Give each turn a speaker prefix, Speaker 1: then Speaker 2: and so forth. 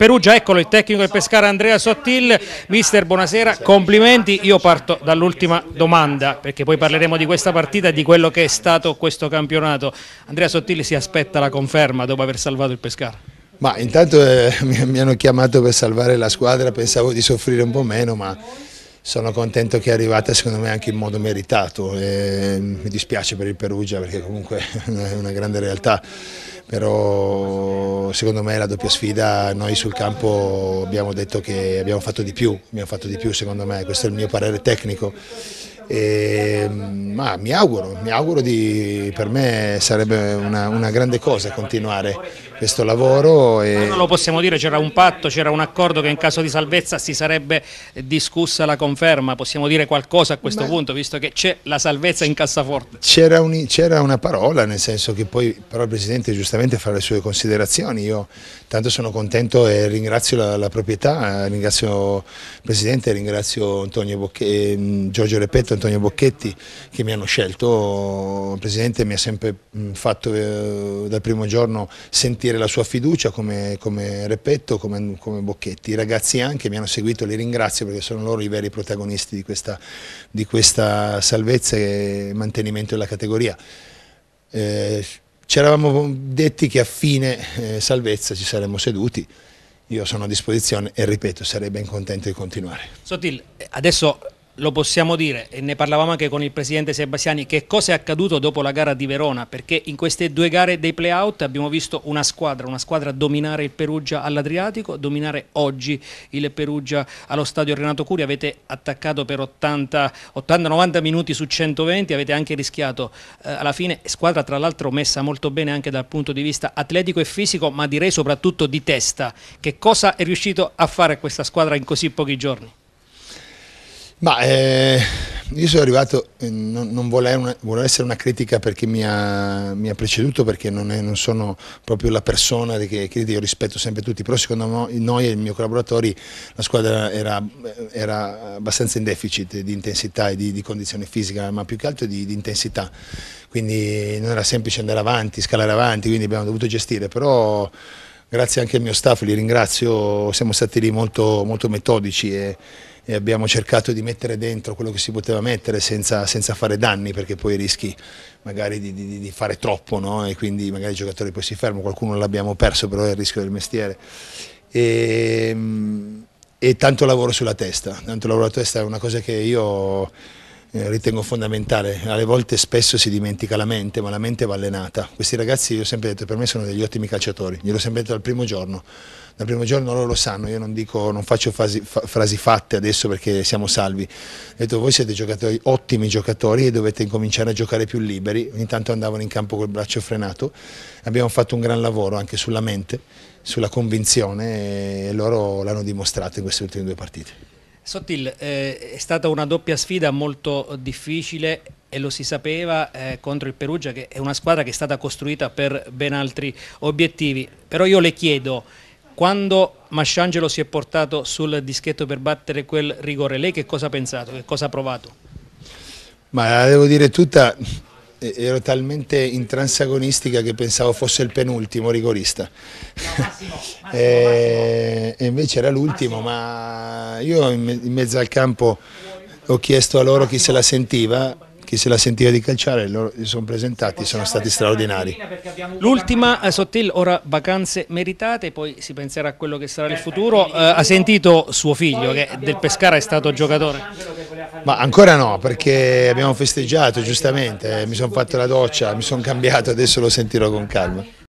Speaker 1: Perugia, eccolo il tecnico del Pescara Andrea Sottil. Mister, buonasera, complimenti. Io parto dall'ultima domanda perché poi parleremo di questa partita e di quello che è stato questo campionato. Andrea Sottil si aspetta la conferma dopo aver salvato il Pescara.
Speaker 2: Ma intanto eh, mi, mi hanno chiamato per salvare la squadra, pensavo di soffrire un po' meno, ma sono contento che è arrivata secondo me anche in modo meritato, e mi dispiace per il Perugia perché comunque è una grande realtà, però secondo me la doppia sfida noi sul campo abbiamo detto che abbiamo fatto di più, abbiamo fatto di più secondo me, questo è il mio parere tecnico. E, ehm, ma mi auguro, mi auguro di, per me sarebbe una, una grande cosa continuare questo lavoro. E... Non
Speaker 1: lo possiamo dire, c'era un patto, c'era un accordo che in caso di salvezza si sarebbe discussa la conferma, possiamo dire qualcosa a questo Beh, punto visto che c'è la salvezza in cassaforte?
Speaker 2: C'era un, una parola, nel senso che poi però il Presidente giustamente fa le sue considerazioni, io tanto sono contento e ringrazio la, la proprietà, ringrazio il Presidente, ringrazio Antonio Bocche, ehm, Giorgio Repetto, Antonio Bocchetti che mi hanno scelto, il Presidente mi ha sempre mm, fatto eh, dal primo giorno sentire la sua fiducia come, come Repetto, come, come, Bocchetti, i ragazzi anche mi hanno seguito, li ringrazio perché sono loro i veri protagonisti di questa, di questa salvezza e mantenimento della categoria. Eh, ci eravamo detti che a fine eh, salvezza ci saremmo seduti, io sono a disposizione e ripeto sarei ben contento di continuare.
Speaker 1: Sotil, adesso lo possiamo dire, e ne parlavamo anche con il presidente Sebastiani, che cosa è accaduto dopo la gara di Verona, perché in queste due gare dei play-out abbiamo visto una squadra, una squadra dominare il Perugia all'Adriatico, dominare oggi il Perugia allo stadio Renato Curi, avete attaccato per 80-90 minuti su 120, avete anche rischiato eh, alla fine, squadra tra l'altro messa molto bene anche dal punto di vista atletico e fisico, ma direi soprattutto di testa, che cosa è riuscito a fare questa squadra in così pochi giorni?
Speaker 2: Ma eh, io sono arrivato, eh, non, non volevo, volevo, essere una critica per chi mi ha, mi ha preceduto, perché non, è, non, sono proprio la persona che critica, io rispetto sempre tutti, però secondo noi e i miei collaboratori la squadra era, era, abbastanza in deficit di intensità e di, di condizione fisica, ma più che altro di, di intensità, quindi non era semplice andare avanti, scalare avanti, quindi abbiamo dovuto gestire, però grazie anche al mio staff, li ringrazio, siamo stati lì molto, molto metodici. E, e abbiamo cercato di mettere dentro quello che si poteva mettere senza, senza fare danni perché poi rischi magari di, di, di fare troppo no? e quindi magari i giocatori poi si fermano, qualcuno l'abbiamo perso però è il rischio del mestiere. E, ehm, e tanto lavoro sulla testa, tanto lavoro sulla testa è una cosa che io eh, ritengo fondamentale. Alle volte spesso si dimentica la mente, ma la mente va allenata. Questi ragazzi, io ho sempre detto, per me sono degli ottimi calciatori, glielo ho sempre detto dal primo giorno. Dal primo giorno loro lo sanno, io non, dico, non faccio frasi, frasi fatte adesso perché siamo salvi. Ho detto voi siete giocatori, ottimi giocatori e dovete incominciare a giocare più liberi. Ogni tanto andavano in campo col braccio frenato. Abbiamo fatto un gran lavoro anche sulla mente, sulla convinzione e loro l'hanno dimostrato in queste ultime due partite.
Speaker 1: Sottil, eh, è stata una doppia sfida molto difficile e lo si sapeva eh, contro il Perugia che è una squadra che è stata costruita per ben altri obiettivi, però io le chiedo quando Masciangelo si è portato sul dischetto per battere quel rigore, lei che cosa ha pensato, che cosa ha provato?
Speaker 2: Ma la devo dire tutta, ero talmente in transagonistica che pensavo fosse il penultimo rigorista no, massimo, eh, massimo, e, massimo. invece era l'ultimo ma io in, mezzo al campo ho chiesto a loro chi se la sentiva chi se la sentiva di calciare loro si sono presentati, sono stati straordinari
Speaker 1: l'ultima eh, Sottil ora vacanze meritate poi si penserà a quello che sarà il futuro eh, ha sentito suo figlio che del Pescara è stato giocatore ma
Speaker 2: ancora no, perché abbiamo festeggiato giustamente, mi sono fatto la doccia, mi sono cambiato, adesso lo sentirò con calma.